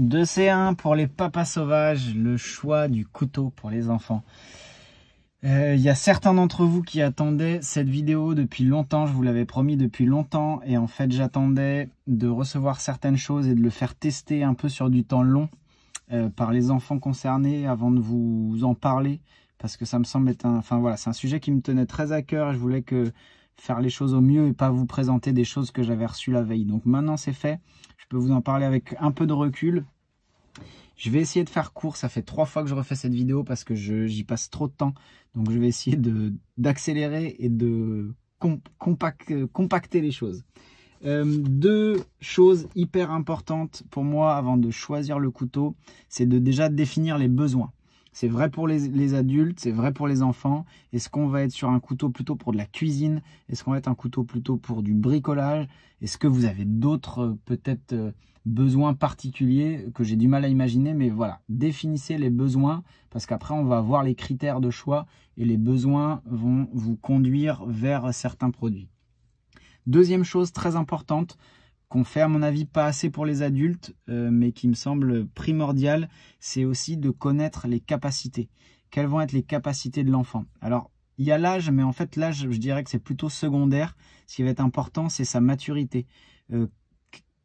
2C1 pour les papas sauvages, le choix du couteau pour les enfants. Il euh, y a certains d'entre vous qui attendaient cette vidéo depuis longtemps, je vous l'avais promis depuis longtemps, et en fait j'attendais de recevoir certaines choses et de le faire tester un peu sur du temps long euh, par les enfants concernés avant de vous en parler, parce que ça me semble être un... Enfin voilà, c'est un sujet qui me tenait très à cœur je voulais que faire les choses au mieux et pas vous présenter des choses que j'avais reçues la veille. Donc maintenant c'est fait, je peux vous en parler avec un peu de recul, je vais essayer de faire court, ça fait trois fois que je refais cette vidéo parce que j'y passe trop de temps. Donc je vais essayer d'accélérer et de compacter les choses. Euh, deux choses hyper importantes pour moi avant de choisir le couteau, c'est de déjà définir les besoins. C'est vrai pour les, les adultes, c'est vrai pour les enfants. Est-ce qu'on va être sur un couteau plutôt pour de la cuisine Est-ce qu'on va être un couteau plutôt pour du bricolage Est-ce que vous avez d'autres euh, peut-être euh, besoins particuliers que j'ai du mal à imaginer, mais voilà, définissez les besoins parce qu'après on va voir les critères de choix et les besoins vont vous conduire vers certains produits. Deuxième chose très importante qu'on fait à mon avis pas assez pour les adultes, euh, mais qui me semble primordial, c'est aussi de connaître les capacités. Quelles vont être les capacités de l'enfant Alors il y a l'âge, mais en fait l'âge, je dirais que c'est plutôt secondaire. Ce qui va être important, c'est sa maturité. Euh,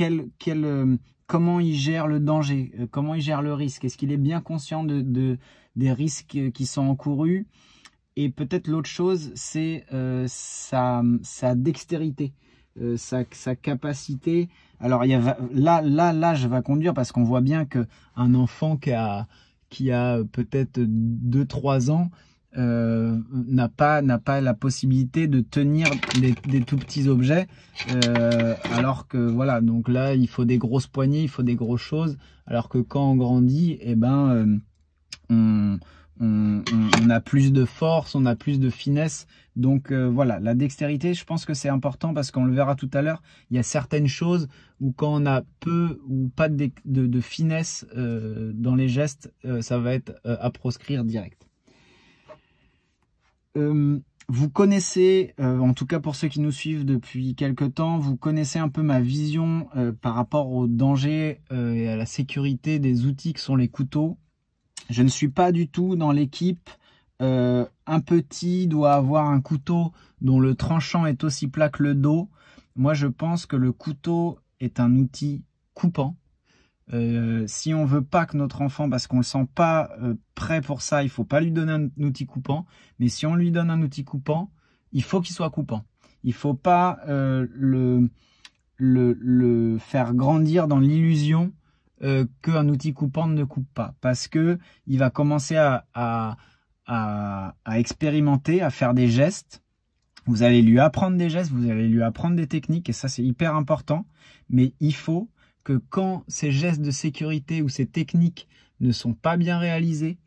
euh, comment il gère le danger, euh, comment il gère le risque, est-ce qu'il est bien conscient de, des risques euh, qui sont encourus et peut-être l'autre chose, c'est sa, dextérité, sa, capacité. Alors il y là, là, l'âge va conduire parce qu'on voit bien qu'un enfant qui a, qui a peut-être 2-3 ans, euh, n'a pas n'a pas la possibilité de tenir des, tout petits objets euh, alors que voilà donc là il faut des grosses poignées il faut des grosses choses alors que quand on grandit et eh ben euh, on, a plus de force on a plus de finesse donc voilà la dextérité je pense que c'est important parce qu'on le verra tout à l'heure il y a certaines choses où quand on a peu ou pas de finesse dans les gestes ça va être à proscrire direct euh, vous connaissez, euh, en tout cas pour ceux qui nous suivent depuis quelques temps, vous connaissez un peu ma vision euh, par rapport au danger et à la sécurité des outils que sont les couteaux. Je ne suis pas du tout dans l'équipe. un petit doit avoir un couteau dont le tranchant est aussi plat que le dos. Moi, je pense que le couteau est un outil coupant euh, si on veut pas que notre enfant, parce qu'on le sent pas euh, prêt pour ça, il faut pas lui donner un outil coupant. Mais si on lui donne un outil coupant, il faut qu'il soit coupant. Il faut pas euh, le, le, faire grandir dans l'illusion qu'un outil coupant ne coupe pas, parce que il va commencer à expérimenter, à faire des gestes. Vous allez lui apprendre des gestes, vous allez lui apprendre des techniques, et ça c'est hyper important. Mais il faut que quand ces gestes de sécurité ou ces techniques ne sont pas bien réalisés,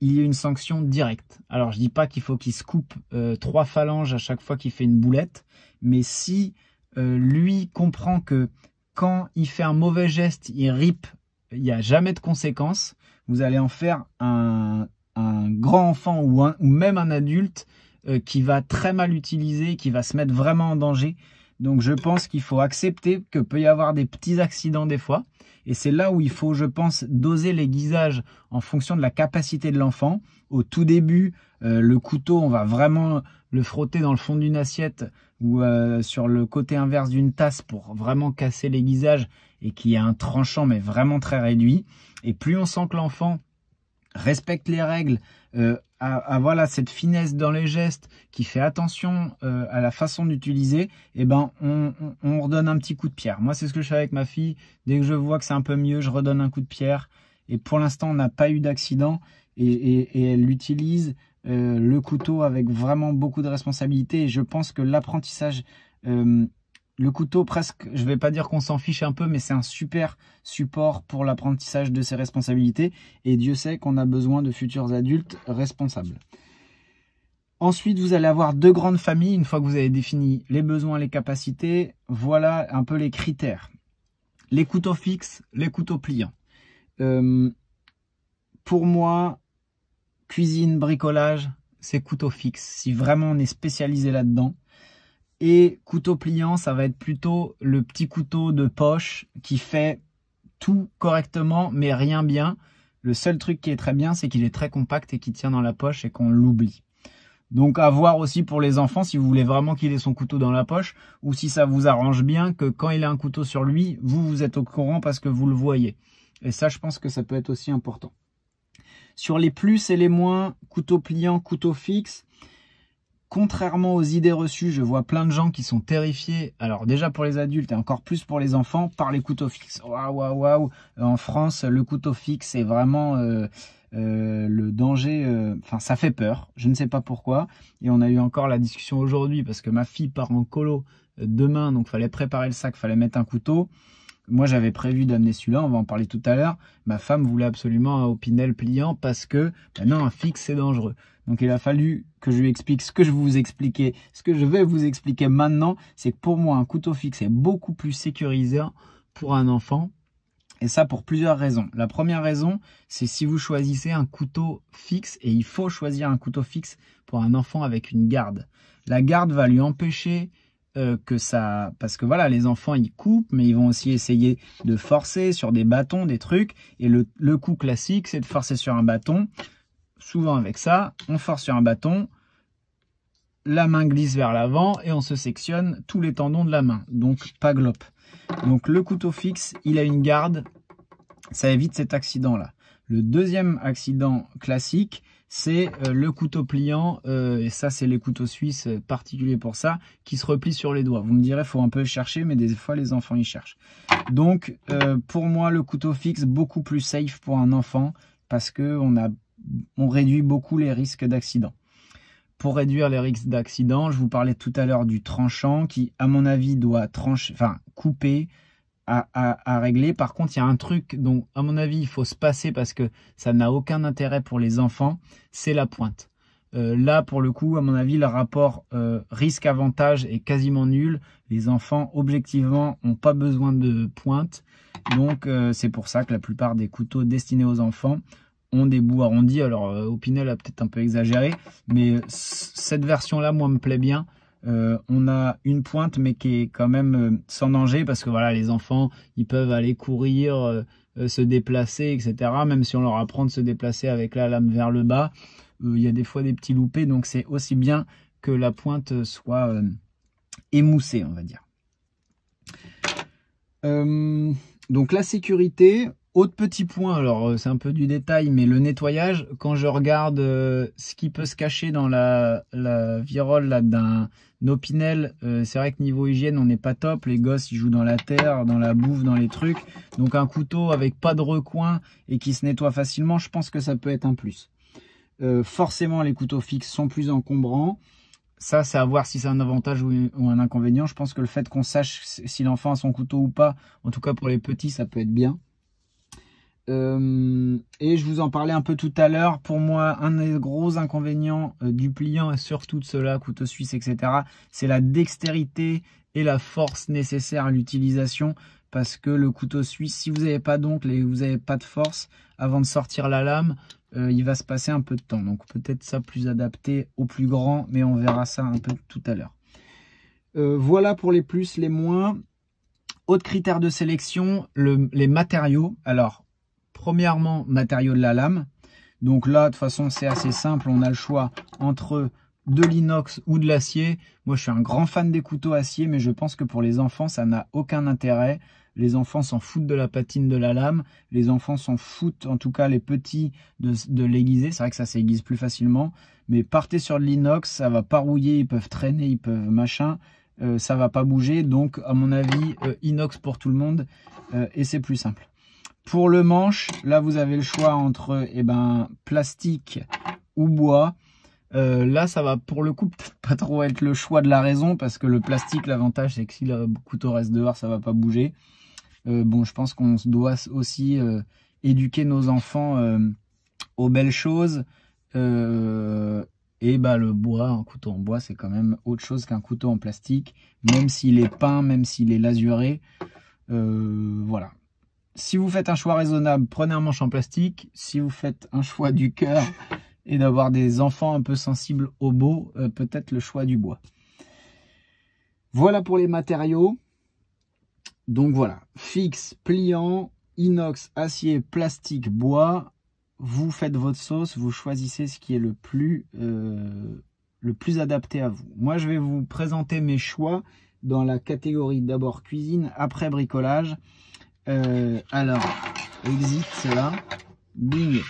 il y a une sanction directe. Alors je ne dis pas qu'il faut qu'il se coupe euh, trois phalanges à chaque fois qu'il fait une boulette, mais si euh, lui comprend que quand il fait un mauvais geste, il rip, il n'y a jamais de conséquences, vous allez en faire un, un grand enfant ou, même un adulte euh, qui va très mal utiliser, qui va se mettre vraiment en danger. Donc je pense qu'il faut accepter que peut y avoir des petits accidents des fois. Et c'est là où il faut, je pense, doser l'aiguisage en fonction de la capacité de l'enfant. Au tout début, euh, le couteau, on va vraiment le frotter dans le fond d'une assiette ou euh, sur le côté inverse d'une tasse pour vraiment casser l'aiguisage et qu'il y ait un tranchant mais vraiment très réduit. Et plus on sent que l'enfant respecte les règles, euh, à, à, voilà cette finesse dans les gestes, qui fait attention euh, à la façon d'utiliser, eh ben on, on, on, redonne un petit coup de pierre. Moi c'est ce que je fais avec ma fille. Dès que je vois que c'est un peu mieux, je redonne un coup de pierre. Et pour l'instant on n'a pas eu d'accident et, elle utilise euh, le couteau avec vraiment beaucoup de responsabilité. Et je pense que l'apprentissage euh, le couteau, presque, je ne vais pas dire qu'on s'en fiche un peu, mais c'est un super support pour l'apprentissage de ses responsabilités. Et Dieu sait qu'on a besoin de futurs adultes responsables. Ensuite, vous allez avoir deux grandes familles. Une fois que vous avez défini les besoins, les capacités, voilà un peu les critères. Les couteaux fixes, les couteaux pliants. Euh, pour moi, cuisine, bricolage, c'est couteau fixe. Si vraiment on est spécialisé là-dedans, et couteau pliant, ça va être plutôt le petit couteau de poche qui fait tout correctement mais rien bien. Le seul truc qui est très bien, c'est qu'il est très compact et qu'il tient dans la poche et qu'on l'oublie. Donc à voir aussi pour les enfants si vous voulez vraiment qu'il ait son couteau dans la poche ou si ça vous arrange bien que quand il a un couteau sur lui, vous vous êtes au courant parce que vous le voyez. Et ça, je pense que ça peut être aussi important. Sur les plus et les moins, couteau pliant, couteau fixe, contrairement aux idées reçues, je vois plein de gens qui sont terrifiés, alors déjà pour les adultes et encore plus pour les enfants, par les couteaux fixes. Waouh, waouh, waouh En France, le couteau fixe est vraiment euh, euh, le danger. Euh, enfin, ça fait peur. Je ne sais pas pourquoi. Et on a eu encore la discussion aujourd'hui parce que ma fille part en colo demain, donc fallait préparer le sac, fallait mettre un couteau. Moi, j'avais prévu d'amener celui-là, on va en parler tout à l'heure. Ma femme voulait absolument un opinel pliant parce que, ben non, un fixe, c'est dangereux. Donc il a fallu que je lui explique ce que je vous expliquais, ce que je vais vous expliquer maintenant, c'est que pour moi un couteau fixe est beaucoup plus sécurisant pour un enfant. Et ça pour plusieurs raisons. La première raison, c'est si vous choisissez un couteau fixe, et il faut choisir un couteau fixe pour un enfant avec une garde. La garde va lui empêcher euh, que ça... Parce que voilà, les enfants, ils coupent, mais ils vont aussi essayer de forcer sur des bâtons, des trucs. Et le coup classique, c'est de forcer sur un bâton souvent avec ça, on force sur un bâton, la main glisse vers l'avant et on se sectionne tous les tendons de la main, donc pas glop. Donc le couteau fixe, il a une garde, ça évite cet accident-là. Le deuxième accident classique, c'est euh, le couteau pliant, euh, et ça c'est les couteaux suisses euh, particuliers pour ça, qui se replient sur les doigts. Vous me direz, il faut un peu chercher, mais des fois les enfants y cherchent. Donc pour moi, le couteau fixe, beaucoup plus safe pour un enfant, parce qu'on a on réduit beaucoup les risques d'accident. Pour réduire les risques d'accident, je vous parlais tout à l'heure du tranchant qui, à mon avis, doit trancher, enfin couper, à, régler. Par contre, il y a un truc dont, à mon avis, il faut se passer parce que ça n'a aucun intérêt pour les enfants, c'est la pointe. Euh, là, pour le coup, à mon avis, le rapport euh, risque-avantage est quasiment nul. Les enfants, objectivement, n'ont pas besoin de pointe. Donc, euh, c'est pour ça que la plupart des couteaux destinés aux enfants ont des bouts arrondis. Alors, euh, Opinel a peut-être un peu exagéré, mais euh, cette version-là, moi, me plaît bien. Euh, on a une pointe, mais qui est quand même sans danger, parce que voilà, les enfants, ils peuvent aller courir, se déplacer, etc. Même si on leur apprend de se déplacer avec la lame vers le bas, il y a des fois des petits loupés, donc c'est aussi bien que la pointe soit émoussée, on va dire. donc la sécurité, autre petit point, alors euh, c'est un peu du détail, mais le nettoyage, quand je regarde euh, ce qui peut se cacher dans la, la virole d'un opinel, euh, c'est vrai que niveau hygiène, on n'est pas top. Les gosses, ils jouent dans la terre, dans la bouffe, dans les trucs. Donc un couteau avec pas de recoin et qui se nettoie facilement, je pense que ça peut être un plus. forcément, les couteaux fixes sont plus encombrants. Ça, c'est à voir si c'est un avantage ou un inconvénient. Je pense que le fait qu'on sache si l'enfant a son couteau ou pas, en tout cas pour les petits, ça peut être bien. Euh, et je vous en parlais un peu tout à l'heure. Pour moi, un des gros inconvénients euh, du pliant et surtout de cela, couteau suisse, etc., c'est la dextérité et la force nécessaire à l'utilisation. Parce que le couteau suisse, si vous n'avez pas d'oncle et vous n'avez pas de force, avant de sortir la lame, euh, il va se passer un peu de temps. Donc peut-être ça plus adapté au plus grand, mais on verra ça un peu tout à l'heure. voilà pour les plus, les moins. Autre critère de sélection, les matériaux. Alors, Premièrement, matériaux de la lame. Donc là, de toute façon, c'est assez simple. On a le choix entre de l'inox ou de l'acier. Moi, je suis un grand fan des couteaux acier, mais je pense que pour les enfants, ça n'a aucun intérêt. Les enfants s'en foutent de la patine de la lame. Les enfants s'en foutent, en tout cas les petits, de, l'aiguiser. C'est vrai que ça s'aiguise plus facilement. Mais partez sur de l'inox, ça va pas rouiller, ils peuvent traîner, ils peuvent machin. Ça euh, ça va pas bouger. Donc, à mon avis, euh, inox pour tout le monde. Euh, et c'est plus simple. Pour le manche, là vous avez le choix entre eh ben, plastique ou bois. Euh, là, ça va pour le coup pas trop être le choix de la raison parce que le plastique, l'avantage c'est que si le couteau reste dehors, ça va pas bouger. Euh, bon, je pense qu'on doit aussi euh, éduquer nos enfants aux belles choses. et bah, le bois, un couteau en bois, c'est quand même autre chose qu'un couteau en plastique, même s'il est peint, même s'il est lasuré. voilà si vous faites un choix raisonnable, prenez un manche en plastique. Si vous faites un choix du cœur et d'avoir des enfants un peu sensibles au beau, euh, peut-être le choix du bois. Voilà pour les matériaux. Donc voilà, fixe, pliant, inox, acier, plastique, bois. Vous faites votre sauce, vous choisissez ce qui est le plus, euh, le plus adapté à vous. Moi, je vais vous présenter mes choix dans la catégorie d'abord cuisine, après bricolage. Euh, alors, exit, cela. Bing.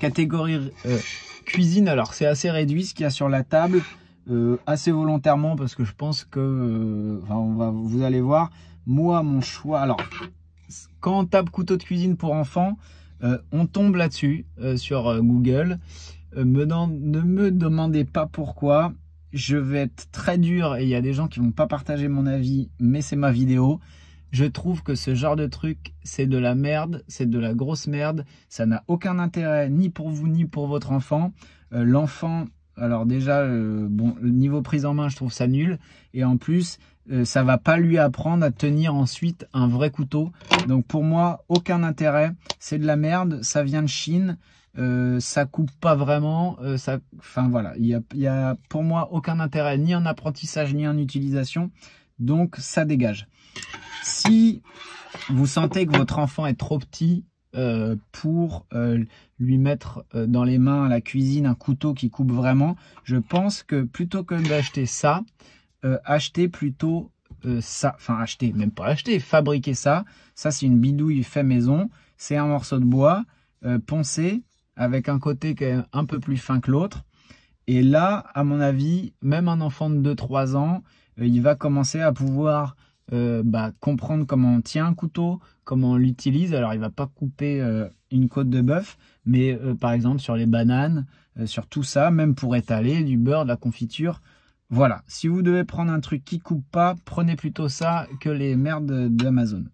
Catégorie euh, cuisine. Alors, c'est assez réduit ce qu'il y a sur la table. Euh, assez volontairement parce que je pense que, vous allez voir, moi, mon choix. Alors, quand on tape couteau de cuisine pour enfants, on tombe là-dessus sur Google. ne me demandez pas pourquoi. Je vais être très dur et il y a des gens qui vont pas partager mon avis, mais c'est ma vidéo. Je trouve que ce genre de truc, c'est de la merde, c'est de la grosse merde, ça n'a aucun intérêt ni pour vous ni pour votre enfant. Euh, l'enfant, alors déjà, euh, le bon, niveau prise en main, je trouve ça nul. Et en plus, ça euh, ça va pas lui apprendre à tenir ensuite un vrai couteau. Donc pour moi, aucun intérêt. C'est de la merde, ça vient de Chine, ça coupe pas vraiment. ça... Enfin voilà, il y a pour moi aucun intérêt, ni en apprentissage, ni en utilisation. Donc ça dégage. Si vous sentez que votre enfant est trop petit euh, pour euh, lui mettre euh, dans les mains à la cuisine un couteau qui coupe vraiment, je pense que plutôt que d'acheter ça, achetez plutôt ça, enfin acheter, même pas acheter, fabriquer ça. Ça c'est une bidouille fait maison, c'est un morceau de bois poncé avec un côté qui est un peu plus fin que l'autre. Et là, à mon avis, même un enfant de 2-3 ans, il va commencer à pouvoir euh, bah, comprendre comment on tient un couteau, comment on l'utilise. Alors, il va pas couper euh, une côte de bœuf, mais euh, par exemple sur les bananes, sur tout ça, même pour étaler du beurre, de la confiture. Voilà. Si vous devez prendre un truc qui coupe pas, prenez plutôt ça que les merdes d'Amazon.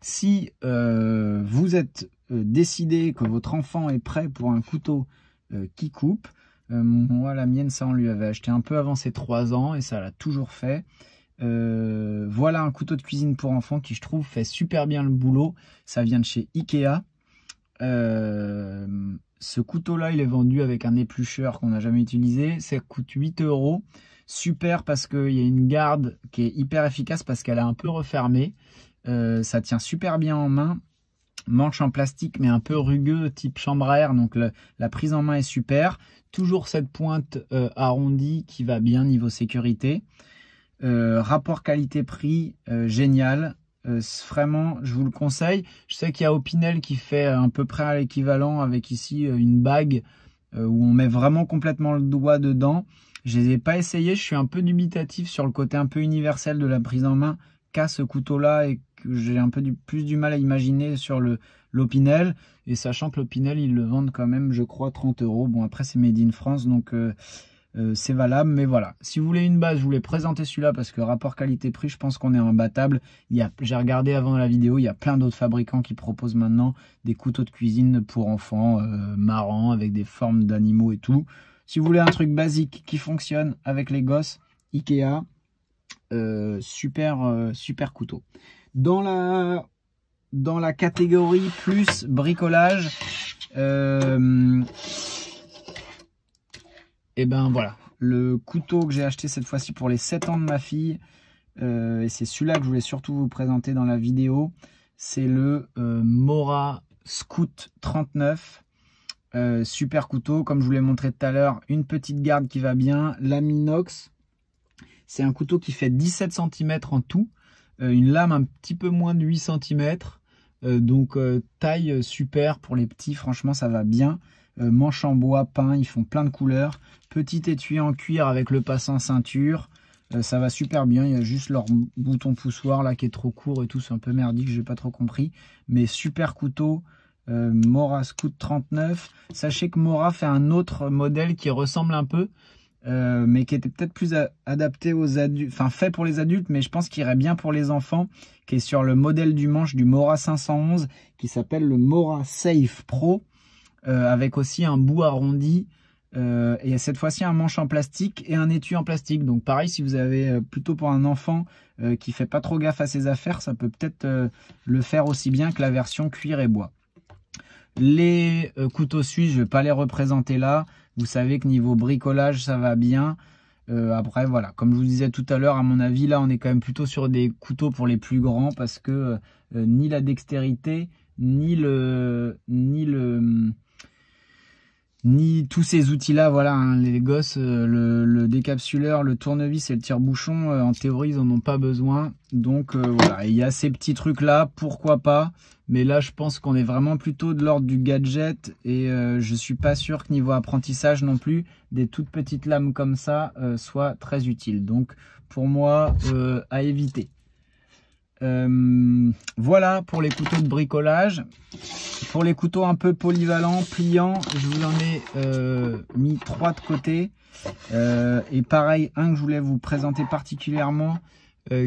Si vous êtes décidé que votre enfant est prêt pour un couteau qui coupe, moi la mienne ça on lui avait acheté un peu avant ses 3 ans et ça l'a toujours fait. Euh, voilà un couteau de cuisine pour enfants qui, je trouve, fait super bien le boulot. Ça vient de chez Ikea. Euh, ce couteau-là, il est vendu avec un éplucheur qu'on n'a jamais utilisé. Ça coûte 8 euros. Super parce qu'il y a une garde qui est hyper efficace parce qu'elle est un peu refermée. Euh, ça tient super bien en main. Manche en plastique mais un peu rugueux type chambre à air. Donc la prise en main est super. Toujours cette pointe arrondie qui va bien niveau sécurité. Euh, rapport qualité-prix, euh, génial. Euh, vraiment, je vous le conseille. Je sais qu'il y a Opinel qui fait à peu près l'équivalent avec ici une bague où on met vraiment complètement le doigt dedans. Je les pas essayé, je suis un peu dubitatif sur le côté un peu universel de la prise en main qu'a ce couteau-là et que j'ai un peu plus du mal à imaginer sur le l'Opinel. Et sachant que l'Opinel, ils le vendent quand même, je crois, 30 euros. Bon, après, c'est Made in France, donc... Euh, c'est valable. Mais voilà, si vous voulez une base, je voulais présenter celui-là parce que rapport qualité-prix, je pense qu'on est imbattable. J'ai regardé avant la vidéo, il y a plein d'autres fabricants qui proposent maintenant des couteaux de cuisine pour enfants euh, marrants avec des formes d'animaux et tout. Si vous voulez un truc basique qui fonctionne avec les gosses, Ikea, euh, super, super couteau. Dans la, dans la catégorie plus bricolage, euh, et eh ben voilà, le couteau que j'ai acheté cette fois-ci pour les 7 ans de ma fille, euh, et c'est celui-là que je voulais surtout vous présenter dans la vidéo, c'est le euh, Mora Scout 39. Euh, super couteau, comme je vous l'ai montré tout à l'heure, une petite garde qui va bien, la Minox. C'est un couteau qui fait 17 cm en tout, une lame un petit peu moins de 8 cm, donc taille super pour les petits, franchement ça va bien. Euh, manche en bois peint, ils font plein de couleurs. Petit étui en cuir avec le passant ceinture, euh, ça va super bien, il y a juste leur bouton poussoir là qui est trop court et tout, c'est un peu merdique, j'ai pas trop compris. Mais super couteau, euh, Mora Scout 39. Sachez que Mora fait un autre modèle qui ressemble un peu, mais qui était peut-être plus adapté aux adultes, enfin fait pour les adultes, mais je pense qu'il irait bien pour les enfants, qui est sur le modèle du manche du Mora 511, qui s'appelle le Mora Safe Pro. Euh, avec aussi un bout arrondi euh, et cette fois-ci un manche en plastique et un étui en plastique. Donc pareil, si vous avez euh, plutôt pour un enfant qui fait pas trop gaffe à ses affaires, ça peut peut-être le faire aussi bien que la version cuir et bois. Les couteaux suisses, je vais pas les représenter là. Vous savez que niveau bricolage, ça va bien. après, voilà, comme je vous disais tout à l'heure, à mon avis, là, on est quand même plutôt sur des couteaux pour les plus grands parce que ni la dextérité, ni le, ni le, hum, ni tous ces outils-là. Voilà, hein, les gosses, euh, le, décapsuleur, le tournevis et le tire-bouchon, euh, en théorie, ils n'en ont pas besoin. Donc euh, voilà, il y a ces petits trucs-là, pourquoi pas. Mais là, je pense qu'on est vraiment plutôt de l'ordre du gadget et je suis pas sûr que niveau apprentissage non plus, des toutes petites lames comme ça soient très utiles. Donc pour moi, à éviter. Euh, voilà pour les couteaux de bricolage. Pour les couteaux un peu polyvalents, pliants, je vous en ai euh, mis trois de côté. Euh, et pareil, un que je voulais vous présenter particulièrement,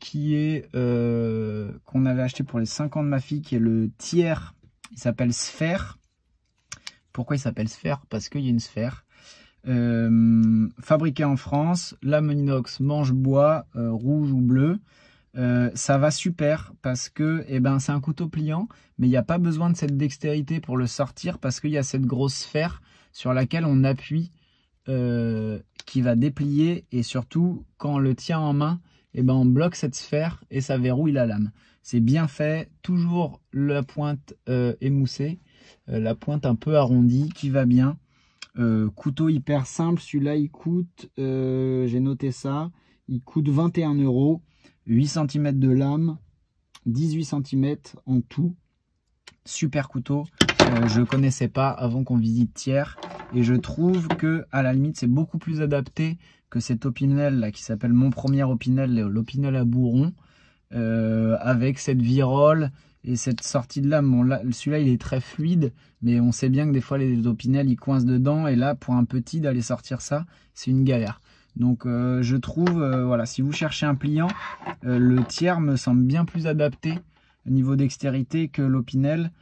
qui est qu'on avait acheté pour les 5 ans de ma fille, qui est le tiers. Il s'appelle Sphère. Pourquoi il s'appelle Sphère Parce qu'il y a une sphère. fabriqué en France, la Moninox manche bois, rouge ou bleu. Euh, ça va super parce que eh ben, c'est un couteau pliant, mais il n'y a pas besoin de cette dextérité pour le sortir parce qu'il y a cette grosse sphère sur laquelle on appuie euh, qui va déplier et surtout quand on le tient en main, eh ben, on bloque cette sphère et ça verrouille la lame. C'est bien fait, toujours la pointe euh, émoussée, la pointe un peu arrondie qui va bien. couteau hyper simple, celui-là il coûte, j'ai noté ça, il coûte 21 euros. 8 cm de lame, 18 cm en tout. Super couteau, euh, je ne connaissais pas avant qu'on visite Thiers. Et je trouve que à la limite c'est beaucoup plus adapté que cet opinel là qui s'appelle mon premier opinel, l'opinel à bourron. Euh, avec cette virole et cette sortie de lame. Celui-là, il est très fluide, mais on sait bien que des fois, les opinels, ils coincent dedans. Et là, pour un petit, d'aller sortir ça, c'est une galère. Donc euh, je trouve, euh, voilà, si vous cherchez un pliant, euh, le tiers me semble bien plus adapté au niveau dextérité que l'Opinel.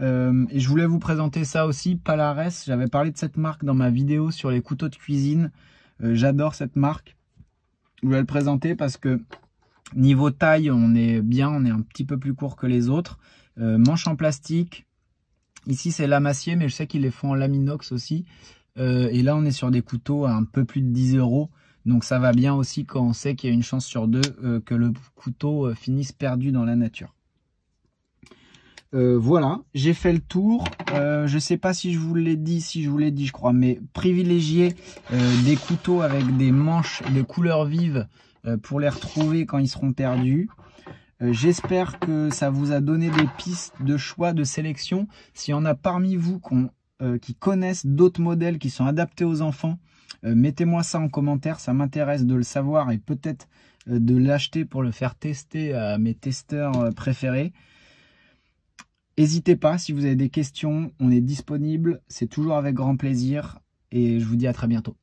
et je voulais vous présenter ça aussi, Palares. J'avais parlé de cette marque dans ma vidéo sur les couteaux de cuisine. J'adore cette marque. Je voulais le présenter parce que niveau taille, on est bien, on est un petit peu plus court que les autres. manche en plastique. Ici, c'est lamassier, mais je sais qu'ils les font en laminox aussi. Euh, et là, on est sur des couteaux à un peu plus de 10 euros. Donc ça va bien aussi quand on sait qu'il y a une chance sur deux euh, que le couteau euh, finisse perdu dans la nature. voilà, j'ai fait le tour. Je ne sais pas si je vous l'ai dit, si je vous l'ai dit, je crois, mais privilégiez des couteaux avec des manches de couleur vive pour les retrouver quand ils seront perdus. J'espère que ça vous a donné des pistes de choix, de sélection. S'il y en a parmi vous qui ont euh, qui connaissent d'autres modèles qui sont adaptés aux enfants, euh, mettez-moi ça en commentaire, ça m'intéresse de le savoir et peut-être euh, de l'acheter pour le faire tester à mes testeurs préférés. N'hésitez pas, si vous avez des questions, on est disponible, c'est toujours avec grand plaisir et je vous dis à très bientôt.